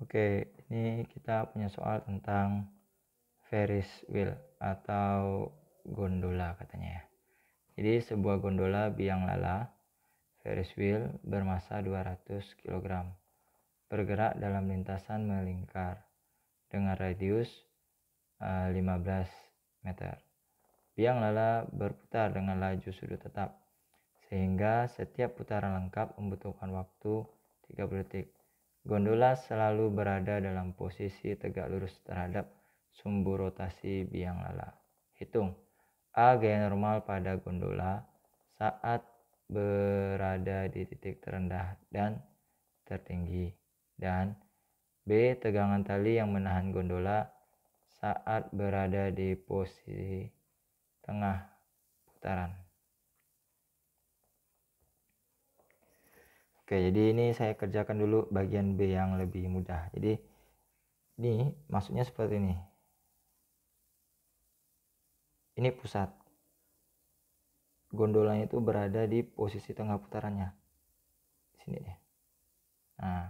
Oke, ini kita punya soal tentang Ferris wheel atau gondola katanya ya. Jadi sebuah gondola biang lala Ferris wheel bermassa 200 kg bergerak dalam lintasan melingkar dengan radius 15 eh, meter. Biang lala berputar dengan laju sudut tetap sehingga setiap putaran lengkap membutuhkan waktu 30 detik Gondola selalu berada dalam posisi tegak lurus terhadap sumbu rotasi biang lala. Hitung A gaya normal pada gondola saat berada di titik terendah dan tertinggi dan B tegangan tali yang menahan gondola saat berada di posisi tengah putaran. Oke, jadi ini saya kerjakan dulu bagian B yang lebih mudah. Jadi ini maksudnya seperti ini. Ini pusat. Gondolanya itu berada di posisi tengah putarannya. Di sini deh. Nah,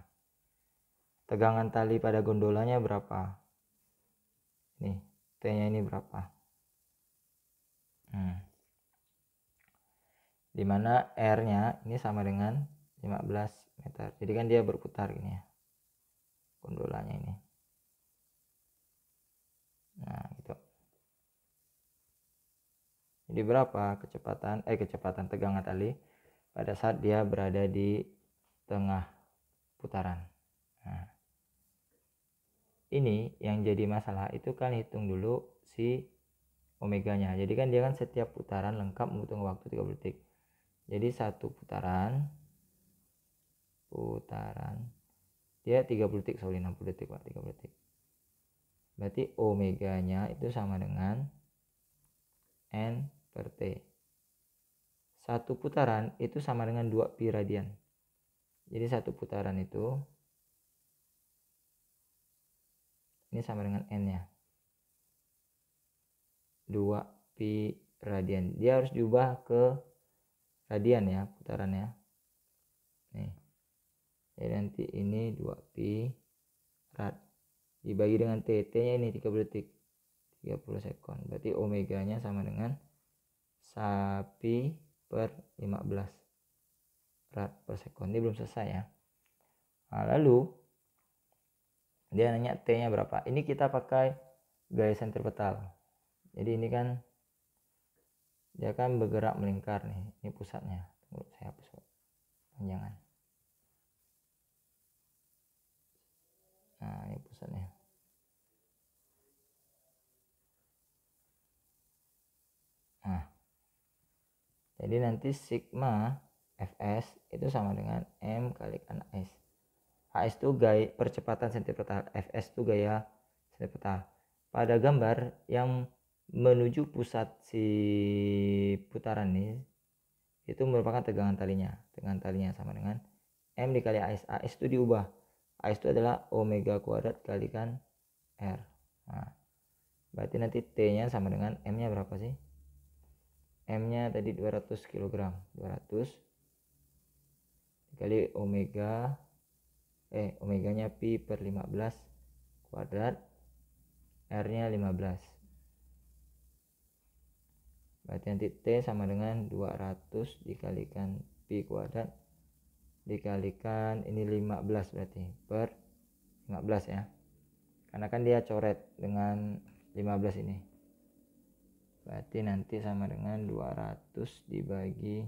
tegangan tali pada gondolanya berapa? Nih, T-nya ini berapa? Hmm. Dimana R-nya ini sama dengan 15 meter jadi kan dia berputar gini ya gondolanya ini nah gitu jadi berapa kecepatan eh kecepatan tegangan tali pada saat dia berada di tengah putaran nah, ini yang jadi masalah itu kan hitung dulu si omeganya jadi kan dia kan setiap putaran lengkap membutuhkan waktu 30 detik jadi satu putaran putaran dia 30 detik sorry 60 detik pak 30 detik berarti omeganya itu sama dengan n per t satu putaran itu sama dengan 2 pi radian jadi satu putaran itu ini sama dengan n nya 2 pi radian dia harus diubah ke radian ya putarannya ya nanti ini 2pi rad dibagi dengan tt nya ini 30 detik 30 sekon berarti omega nya sama dengan sapi per 15 rad per sekon ini belum selesai ya nah, lalu dia nanya t nya berapa ini kita pakai gaya sentripetal jadi ini kan dia akan bergerak melingkar nih ini pusatnya Tunggu, saya hapus panjangan nah ini pusatnya nah jadi nanti sigma fs itu sama dengan m kali kan s hs itu gaya percepatan sentipetal fs itu gaya sentipetal pada gambar yang menuju pusat si putaran ini itu merupakan tegangan talinya tegangan talinya sama dengan m dikali as as itu diubah A itu adalah omega kuadrat kalikan R nah, berarti nanti T nya sama dengan M nya berapa sih M nya tadi 200 kg 200 kali omega eh omeganya pi per 15 kuadrat R nya 15 berarti nanti T sama dengan 200 dikalikan pi kuadrat dikalikan ini 15 berarti per 15 ya karena kan dia coret dengan 15 ini berarti nanti sama dengan 200 dibagi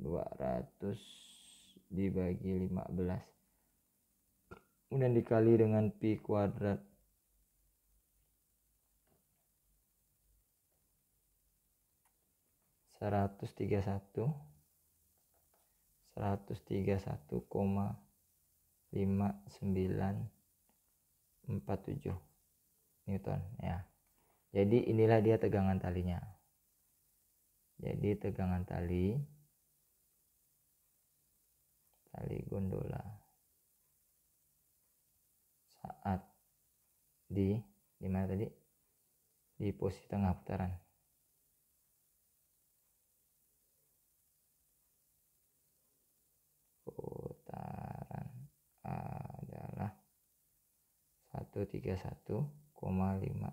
200 dibagi 15 kemudian dikali dengan pi kuadrat seratus tiga satu 131,5947 Newton ya. Jadi inilah dia tegangan talinya. Jadi tegangan tali tali gondola saat di di mana tadi? Di posisi tengah putaran. 131,5947 Newton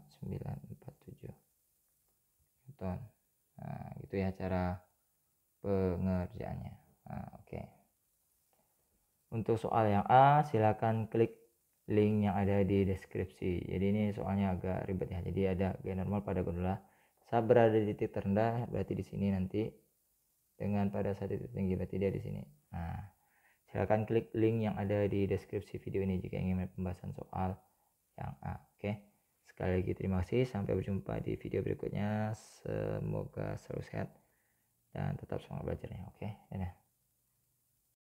nah, gitu ya cara pengerjaannya nah, oke okay. untuk soal yang A silakan klik link yang ada di deskripsi jadi ini soalnya agak ribet ya jadi ada gaya normal pada gondola saat berada di titik terendah berarti di sini nanti dengan pada saat titik tinggi berarti dia di sini nah silakan klik link yang ada di deskripsi video ini jika ingin pembahasan soal yang A. Oke. Sekali lagi terima kasih. Sampai berjumpa di video berikutnya. Semoga selalu sehat dan tetap semangat belajarnya. Oke. ini.